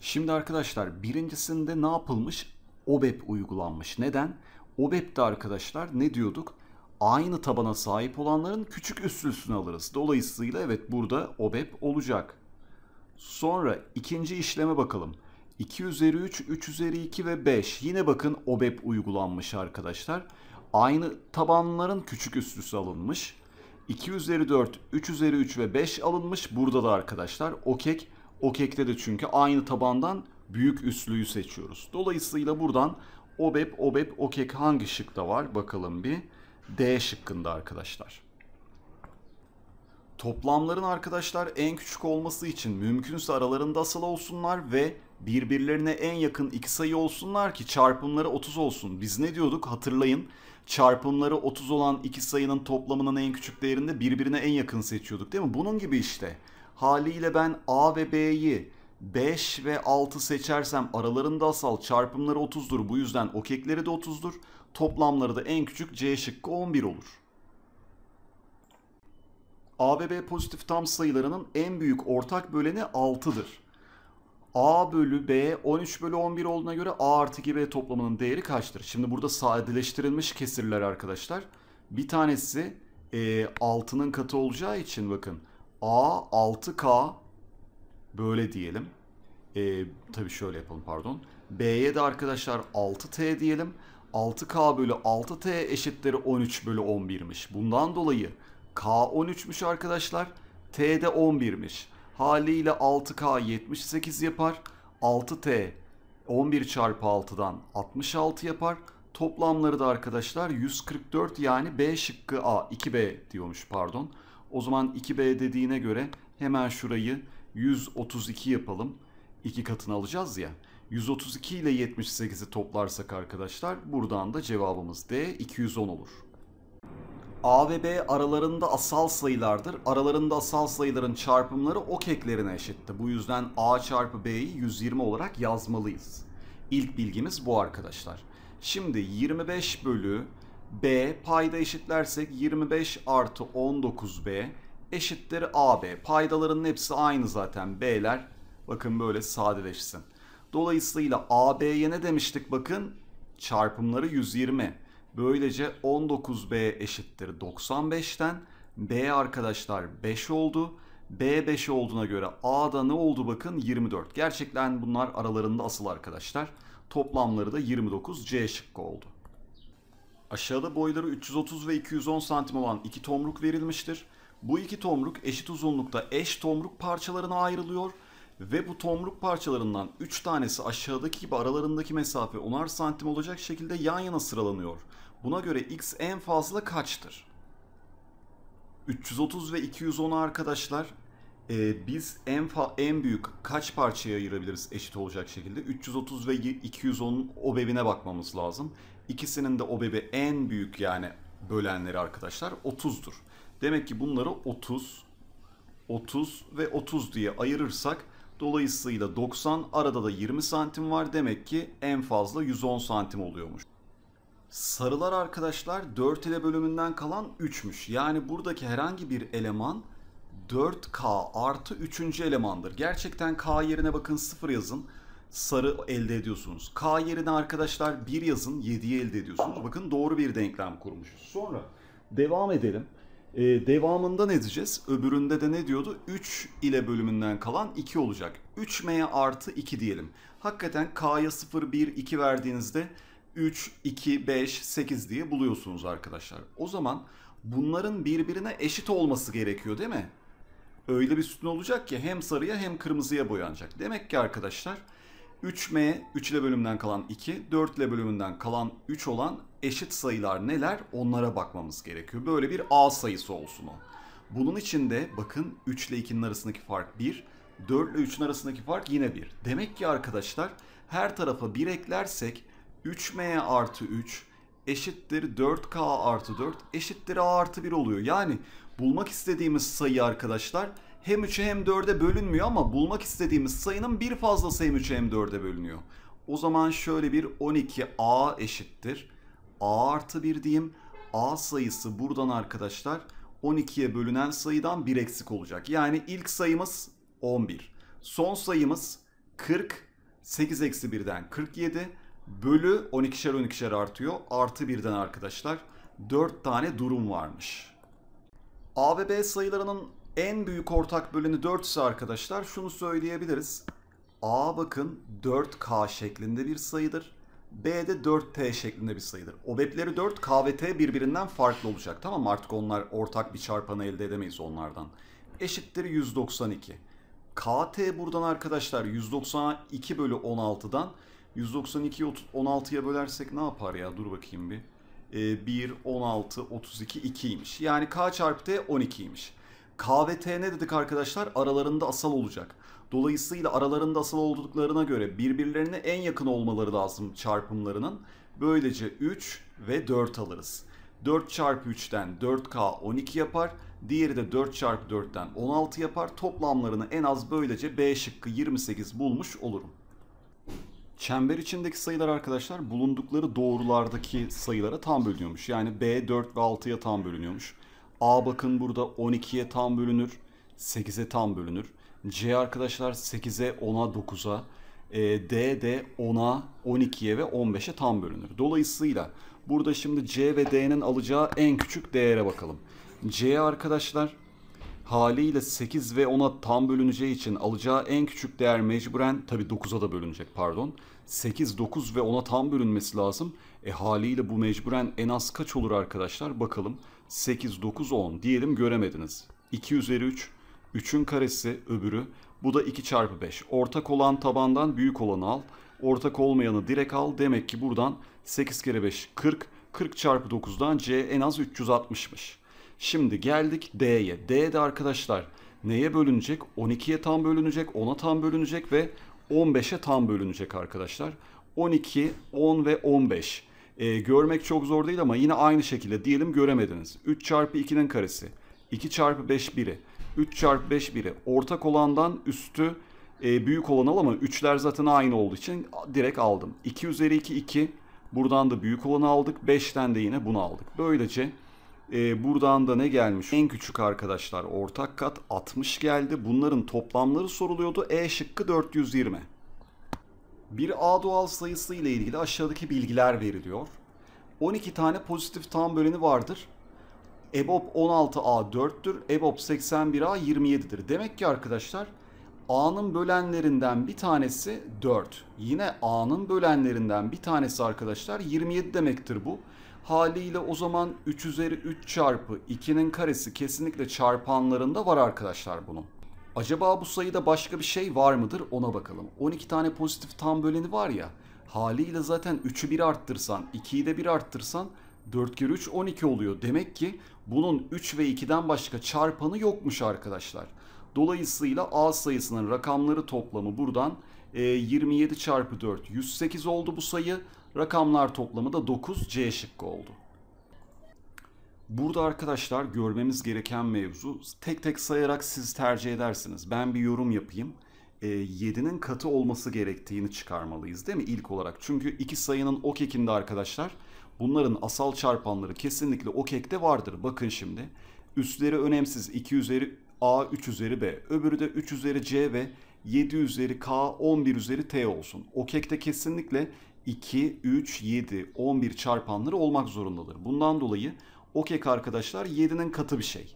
Şimdi arkadaşlar birincisinde ne yapılmış? OBEP uygulanmış. Neden? OBEP'te arkadaşlar ne diyorduk? Aynı tabana sahip olanların küçük üslüsünü alırız. Dolayısıyla evet burada OBEP olacak. Sonra ikinci işleme bakalım. 2 üzeri 3, 3 üzeri 2 ve 5. Yine bakın OBEP uygulanmış arkadaşlar. Aynı tabanların küçük üslüsü alınmış. 2 üzeri 4, 3 üzeri 3 ve 5 alınmış. Burada da arkadaşlar o kek o kekte de çünkü aynı tabandan büyük üslüyü seçiyoruz. Dolayısıyla buradan OBEP, OBEP, OKEK hangi şıkta var bakalım bir. D şıkkında arkadaşlar. Toplamların arkadaşlar en küçük olması için mümkünse aralarında asıl olsunlar ve birbirlerine en yakın iki sayı olsunlar ki çarpımları 30 olsun. Biz ne diyorduk hatırlayın. Çarpımları 30 olan iki sayının toplamının en küçük değerinde birbirine en yakın seçiyorduk değil mi? Bunun gibi işte. Haliyle ben A ve B'yi 5 ve 6 seçersem aralarında asal çarpımları 30'dur. Bu yüzden o kekleri de 30'dur. Toplamları da en küçük C şıkkı 11 olur. A ve B pozitif tam sayılarının en büyük ortak böleni 6'dır. A bölü B 13 bölü 11 olduğuna göre A artı 2B toplamının değeri kaçtır? Şimdi burada sadeleştirilmiş kesirler arkadaşlar. Bir tanesi e, 6'nın katı olacağı için bakın A 6K böyle diyelim. E, tabii şöyle yapalım pardon. B'ye de arkadaşlar 6T diyelim. 6K bölü 6T eşittir 13 bölü 11'miş. Bundan dolayı K 13'müş arkadaşlar. T de 11'miş. Haliyle 6K 78 yapar. 6T 11 çarpı 6'dan 66 yapar. Toplamları da arkadaşlar 144 yani B şıkkı A 2B diyormuş pardon. O zaman 2B dediğine göre hemen şurayı 132 yapalım. 2 katını alacağız ya. 132 ile 78'i toplarsak arkadaşlar buradan da cevabımız D 210 olur. A ve B aralarında asal sayılardır. Aralarında asal sayıların çarpımları ok eklerine eşitti. Bu yüzden A çarpı B'yi 120 olarak yazmalıyız. İlk bilgimiz bu arkadaşlar. Şimdi 25 bölü B payda eşitlersek 25 artı 19B eşittir AB. Paydaların hepsi aynı zaten B'ler. Bakın böyle sadeleşsin. Dolayısıyla AB'ye ne demiştik bakın? Çarpımları 120. Böylece 19B eşittir 95'ten. B arkadaşlar 5 oldu. B 5 olduğuna göre A'da ne oldu bakın 24. Gerçekten bunlar aralarında asıl arkadaşlar. Toplamları da 29 C şıkkı oldu. Aşağıda boyları 330 ve 210 santim olan iki tomruk verilmiştir. Bu iki tomruk eşit uzunlukta eş tomruk parçalarına ayrılıyor ve bu tomruk parçalarından 3 tanesi aşağıdaki gibi aralarındaki mesafe 10'ar santim olacak şekilde yan yana sıralanıyor. Buna göre x en fazla kaçtır? 330 ve 210 arkadaşlar ee, biz en fa en büyük kaç parçaya ayırabiliriz eşit olacak şekilde? 330 ve 210'un obebine bakmamız lazım. İkisinin de OBEB'i en büyük yani bölenleri arkadaşlar 30'dur. Demek ki bunları 30, 30 ve 30 diye ayırırsak dolayısıyla 90 arada da 20 santim var. Demek ki en fazla 110 santim oluyormuş. Sarılar arkadaşlar 4 ile bölümünden kalan 3'müş. Yani buradaki herhangi bir eleman 4K artı 3. elemandır. Gerçekten K yerine bakın 0 yazın sarı elde ediyorsunuz. K yerine arkadaşlar bir yazın 7'yi elde ediyorsunuz. Bakın doğru bir denklem kurmuşuz. Sonra devam edelim. Ee, devamında ne diyeceğiz? Öbüründe de ne diyordu? 3 ile bölümünden kalan 2 olacak. 3m'ye artı 2 diyelim. Hakikaten k'ya 0, 1, 2 verdiğinizde 3, 2, 5, 8 diye buluyorsunuz arkadaşlar. O zaman bunların birbirine eşit olması gerekiyor değil mi? Öyle bir sütun olacak ki hem sarıya hem kırmızıya boyanacak. Demek ki arkadaşlar 3m 3 ile bölümden kalan 2, 4 ile bölümünden kalan 3 olan eşit sayılar neler onlara bakmamız gerekiyor. Böyle bir a sayısı olsun o. Bunun için de bakın 3 ile 2'nin arasındaki fark 1, 4 ile 3'ün arasındaki fark yine 1. Demek ki arkadaşlar her tarafa 1 eklersek 3m artı 3 eşittir 4k artı 4 eşittir a artı 1 oluyor. Yani bulmak istediğimiz sayı arkadaşlar hem 3'e hem 4'e bölünmüyor ama bulmak istediğimiz sayının bir fazlası hem 3'e hem 4'e bölünüyor. O zaman şöyle bir 12a eşittir. a artı 1 diyeyim. a sayısı buradan arkadaşlar 12'ye bölünen sayıdan 1 eksik olacak. Yani ilk sayımız 11. Son sayımız 40. 8 eksi 1'den 47 bölü 12'şer 12'şer artıyor. Artı 1'den arkadaşlar 4 tane durum varmış. A ve B sayılarının en büyük ortak böleni 4 ise arkadaşlar şunu söyleyebiliriz. A bakın 4K şeklinde bir sayıdır. B de 4T şeklinde bir sayıdır. OBEP'leri 4, K ve T birbirinden farklı olacak. Tamam mı? Artık onlar ortak bir çarpanı elde edemeyiz onlardan. Eşittir 192. KT buradan arkadaşlar 192 bölü 16'dan 192'yi 16'ya bölersek ne yapar ya? Dur bakayım bir. E, 1, 16, 32, 2'ymiş. Yani K çarpı T 12'ymiş ne dedik arkadaşlar aralarında asal olacak. Dolayısıyla aralarında asal olduklarına göre birbirlerine en yakın olmaları lazım çarpımlarının. Böylece 3 ve 4 alırız. 4 çarpı 3'ten 4K 12 yapar. Diğeri de 4 çarpı 4'ten 16 yapar. Toplamlarını en az böylece B şıkkı 28 bulmuş olurum. Çember içindeki sayılar arkadaşlar bulundukları doğrulardaki sayılara tam bölünüyormuş. Yani B 4 ve 6'ya tam bölünüyormuş. A bakın burada 12'ye tam bölünür. 8'e tam bölünür. C arkadaşlar 8'e 10'a 9'a. E, D de 10'a 12'ye ve 15'e tam bölünür. Dolayısıyla burada şimdi C ve D'nin alacağı en küçük değere bakalım. C arkadaşlar haliyle 8 ve 10'a tam bölüneceği için alacağı en küçük değer mecburen tabi 9'a da bölünecek pardon. 8, 9 ve 10'a tam bölünmesi lazım. E haliyle bu mecburen en az kaç olur arkadaşlar bakalım. 8, 9, 10 diyelim göremediniz. 2 üzeri 3, 3'ün karesi öbürü. Bu da 2 çarpı 5. Ortak olan tabandan büyük olanı al. Ortak olmayanı direkt al. Demek ki buradan 8 kere 5 40. 40 çarpı 9'dan C en az 360'mış. Şimdi geldik D'ye. D de arkadaşlar neye bölünecek? 12'ye tam bölünecek, 10'a tam bölünecek ve 15'e tam bölünecek arkadaşlar. 12, 10 ve 15. E, görmek çok zor değil ama yine aynı şekilde diyelim göremediniz. 3 çarpı 2'nin karesi. 2 çarpı 5 biri. 3 çarpı 5 biri. Ortak olandan üstü e, büyük olan al ama 3'ler zaten aynı olduğu için direkt aldım. 2 üzeri 2 2. Buradan da büyük olanı aldık. 5'ten de yine bunu aldık. Böylece e, buradan da ne gelmiş? En küçük arkadaşlar ortak kat 60 geldi. Bunların toplamları soruluyordu. E şıkkı 420. Bir A doğal sayısı ile ilgili aşağıdaki bilgiler veriliyor. 12 tane pozitif tam böleni vardır. EBOB 16A 4'tür. EBOB 81A 27'dir. Demek ki arkadaşlar A'nın bölenlerinden bir tanesi 4. Yine A'nın bölenlerinden bir tanesi arkadaşlar 27 demektir bu. Haliyle o zaman 3 üzeri 3 çarpı 2'nin karesi kesinlikle çarpanlarında var arkadaşlar bunun. Acaba bu sayıda başka bir şey var mıdır ona bakalım. 12 tane pozitif tam böleni var ya. Haliyle zaten 3'ü 1 arttırsan, 2'yi de 1 arttırsan 4 kere 3 12 oluyor. Demek ki bunun 3 ve 2'den başka çarpanı yokmuş arkadaşlar. Dolayısıyla A sayısının rakamları toplamı buradan 27 e, çarpı 4 108 oldu bu sayı. Rakamlar toplamı da 9 C şıkkı oldu. Burada arkadaşlar görmemiz gereken mevzu tek tek sayarak siz tercih edersiniz. Ben bir yorum yapayım. E, ee, 7'nin katı olması gerektiğini çıkarmalıyız değil mi ilk olarak? Çünkü iki sayının o kekinde arkadaşlar bunların asal çarpanları kesinlikle o kekte vardır. Bakın şimdi üstleri önemsiz 2 üzeri A 3 üzeri B öbürü de 3 üzeri C ve 7 üzeri K 11 üzeri T olsun. O kekte kesinlikle 2, 3, 7, 11 çarpanları olmak zorundadır. Bundan dolayı o arkadaşlar 7'nin katı bir şey.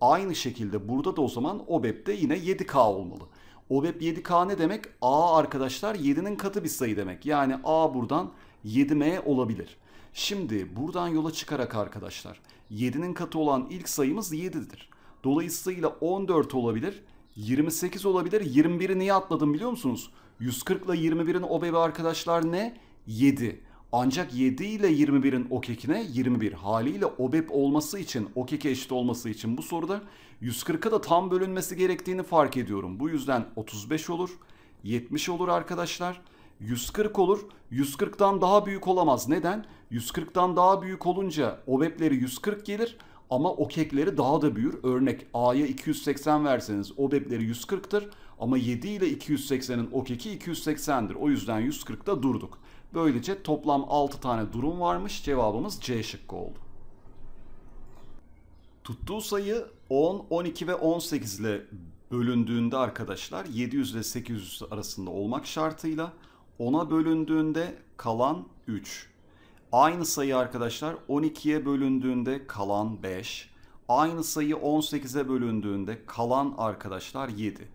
Aynı şekilde burada da o zaman OBEP'te yine 7K olmalı. OBEP 7K ne demek? A arkadaşlar 7'nin katı bir sayı demek. Yani A buradan 7M olabilir. Şimdi buradan yola çıkarak arkadaşlar 7'nin katı olan ilk sayımız 7'dir. Dolayısıyla 14 olabilir, 28 olabilir. 21'i niye atladım biliyor musunuz? 140 ile 21'in OBEB'i arkadaşlar ne? 7. Ancak 7 ile 21'in OKEK'ine 21 haliyle OBEP olması için OKEK'e eşit olması için bu soruda 140'a da tam bölünmesi gerektiğini fark ediyorum. Bu yüzden 35 olur, 70 olur arkadaşlar. 140 olur. 140'dan daha büyük olamaz. Neden? 140'dan daha büyük olunca OBEP'leri 140 gelir ama OKEK'leri daha da büyür. Örnek A'ya 280 verseniz OBEP'leri 140'tır ama 7 ile 280'in OKEK'i 280'dir. O yüzden 140'da durduk. Böylece toplam 6 tane durum varmış. Cevabımız C şıkkı oldu. Tuttuğu sayı 10, 12 ve 18 ile bölündüğünde arkadaşlar 700 ile 800 arasında olmak şartıyla 10'a bölündüğünde kalan 3. Aynı sayı arkadaşlar 12'ye bölündüğünde kalan 5. Aynı sayı 18'e bölündüğünde kalan arkadaşlar 7.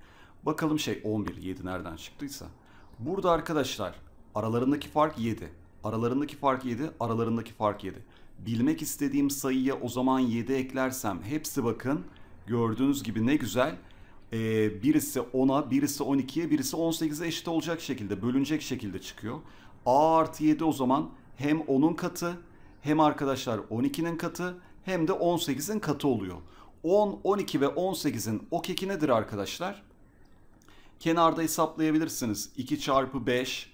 Bakalım şey 11 7 nereden çıktıysa. Burada arkadaşlar Aralarındaki fark 7. Aralarındaki fark 7, aralarındaki fark 7. Bilmek istediğim sayıya o zaman 7 eklersem hepsi bakın gördüğünüz gibi ne güzel ee, birisi 10'a, birisi 12'ye, birisi 18'e eşit olacak şekilde, bölünecek şekilde çıkıyor. A artı 7 o zaman hem 10'un katı hem arkadaşlar 12'nin katı hem de 18'in katı oluyor. 10, 12 ve 18'in o keki nedir arkadaşlar? Kenarda hesaplayabilirsiniz. 2 çarpı 5,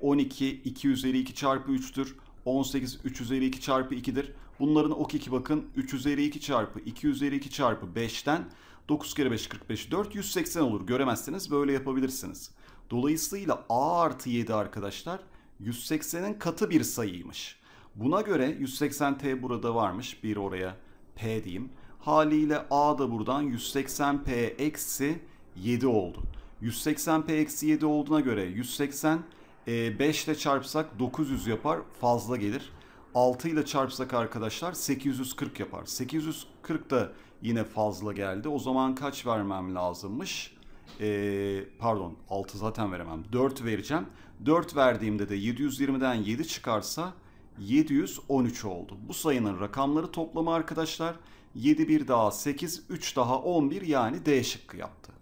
12 ee, 2 üzeri 2 çarpı 3'tür. 18 3 üzeri 2 çarpı 2'dir. Bunların ok 2 bakın 3 üzeri 2 çarpı 2 üzeri 2 çarpı 5'ten 9 kere 5 45 4 180 olur. Göremezseniz böyle yapabilirsiniz. Dolayısıyla a artı 7 arkadaşlar 180'in katı bir sayıymış. Buna göre 180t burada varmış. Bir oraya p diyeyim. Haliyle a da buradan 180p eksi 7 oldu. 180p eksi 7 olduğuna göre 180 5 ee, ile çarpsak 900 yapar fazla gelir. 6 ile çarpsak arkadaşlar 840 yapar. 840 da yine fazla geldi. O zaman kaç vermem lazımmış? Ee, pardon 6 zaten veremem. 4 vereceğim. 4 verdiğimde de 720'den 7 çıkarsa 713 oldu. Bu sayının rakamları toplamı arkadaşlar 7 1 daha 8 3 daha 11 yani D şıkkı yaptı.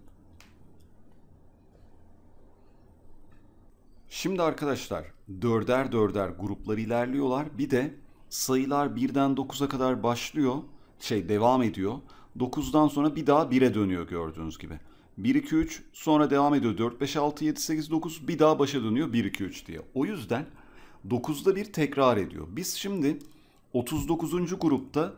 Şimdi arkadaşlar dörder dörder grupları ilerliyorlar. Bir de sayılar birden dokuza kadar başlıyor. Şey devam ediyor. Dokuzdan sonra bir daha bir'e dönüyor gördüğünüz gibi. 1 2 3 sonra devam ediyor. 4 5 6 7 8 9 bir daha başa dönüyor 1 2 3 diye. O yüzden 9'da bir tekrar ediyor. Biz şimdi 39. grupta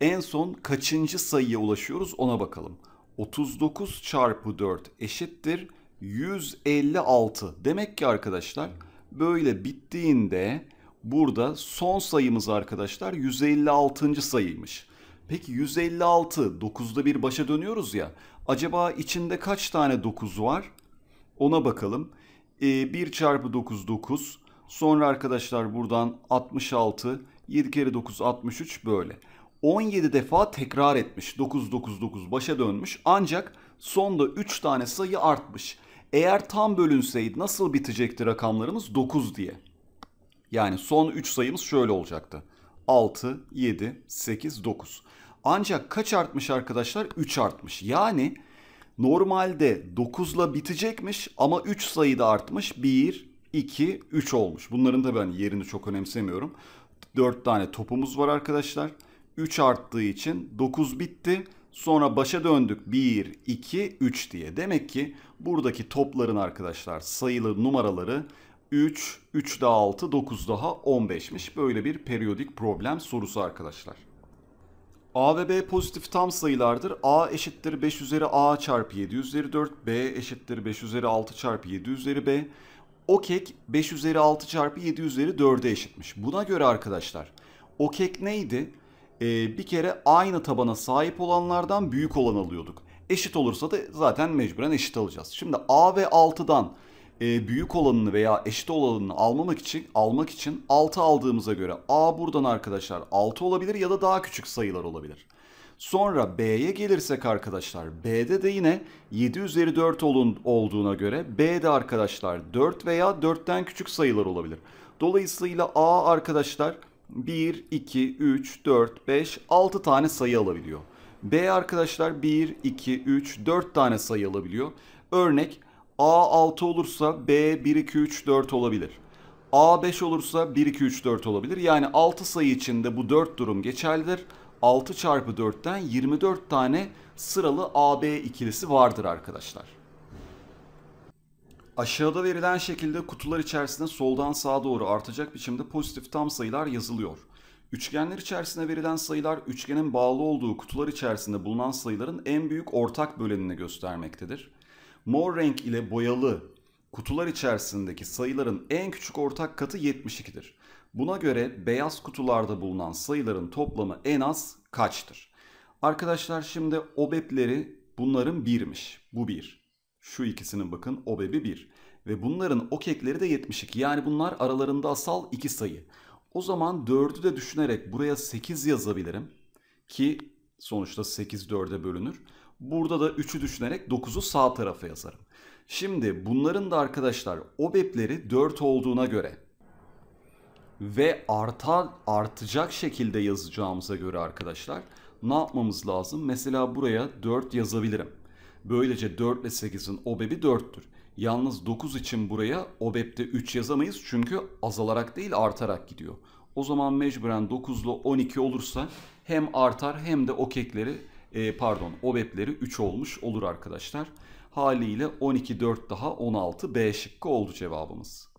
en son kaçıncı sayıya ulaşıyoruz ona bakalım. 39 çarpı 4 eşittir 156. Demek ki arkadaşlar böyle bittiğinde burada son sayımız arkadaşlar 156. sayıymış. Peki 156 9'da bir başa dönüyoruz ya. Acaba içinde kaç tane 9 var? Ona bakalım. E, ee, 1 çarpı 9 9. Sonra arkadaşlar buradan 66. 7 kere 9 63 böyle. 17 defa tekrar etmiş. 9 9 9 başa dönmüş. Ancak sonda 3 tane sayı artmış. Eğer tam bölünseydi nasıl bitecekti rakamlarımız? 9 diye. Yani son 3 sayımız şöyle olacaktı. 6, 7, 8, 9. Ancak kaç artmış arkadaşlar? 3 artmış. Yani normalde 9 ile bitecekmiş ama 3 sayıda artmış. 1, 2, 3 olmuş. Bunların da ben hani yerini çok önemsemiyorum. 4 tane topumuz var arkadaşlar. 3 arttığı için 9 bitti. Sonra başa döndük 1, 2, 3 diye. Demek ki buradaki topların arkadaşlar sayılı numaraları 3, 3 daha 6, 9 daha 15'miş. Böyle bir periyodik problem sorusu arkadaşlar. A ve B pozitif tam sayılardır. A eşittir 5 üzeri A çarpı 7 üzeri 4. B eşittir 5 üzeri 6 çarpı 7 üzeri B. O kek 5 üzeri 6 çarpı 7 üzeri 4'e eşitmiş. Buna göre arkadaşlar o kek neydi? e, bir kere aynı tabana sahip olanlardan büyük olan alıyorduk. Eşit olursa da zaten mecburen eşit alacağız. Şimdi A ve 6'dan e, büyük olanını veya eşit olanını almamak için almak için 6 aldığımıza göre A buradan arkadaşlar 6 olabilir ya da daha küçük sayılar olabilir. Sonra B'ye gelirsek arkadaşlar B'de de yine 7 üzeri 4 olun, olduğuna göre B'de arkadaşlar 4 veya 4'ten küçük sayılar olabilir. Dolayısıyla A arkadaşlar 1, 2, 3, 4, 5, 6 tane sayı alabiliyor. B arkadaşlar 1, 2, 3, 4 tane sayı alabiliyor. Örnek A 6 olursa B 1, 2, 3, 4 olabilir. A 5 olursa 1, 2, 3, 4 olabilir. Yani 6 sayı içinde bu 4 durum geçerlidir. 6 çarpı 4'ten 24 tane sıralı AB ikilisi vardır arkadaşlar. Aşağıda verilen şekilde kutular içerisinde soldan sağa doğru artacak biçimde pozitif tam sayılar yazılıyor. Üçgenler içerisinde verilen sayılar üçgenin bağlı olduğu kutular içerisinde bulunan sayıların en büyük ortak bölenini göstermektedir. Mor renk ile boyalı kutular içerisindeki sayıların en küçük ortak katı 72'dir. Buna göre beyaz kutularda bulunan sayıların toplamı en az kaçtır? Arkadaşlar şimdi OBEP'leri bunların birmiş. Bu bir. Şu ikisinin bakın obebi 1. Ve bunların o kekleri de 72. Yani bunlar aralarında asal 2 sayı. O zaman 4'ü de düşünerek buraya 8 yazabilirim. Ki sonuçta 8 4'e bölünür. Burada da 3'ü düşünerek 9'u sağ tarafa yazarım. Şimdi bunların da arkadaşlar obepleri 4 olduğuna göre ve arta, artacak şekilde yazacağımıza göre arkadaşlar ne yapmamız lazım? Mesela buraya 4 yazabilirim. Böylece 4 ile 8'in obebi 4'tür. Yalnız 9 için buraya obepte 3 yazamayız çünkü azalarak değil artarak gidiyor. O zaman mecburen 9 ile 12 olursa hem artar hem de o kekleri e, pardon obepleri 3 olmuş olur arkadaşlar. Haliyle 12 4 daha 16 B şıkkı oldu cevabımız.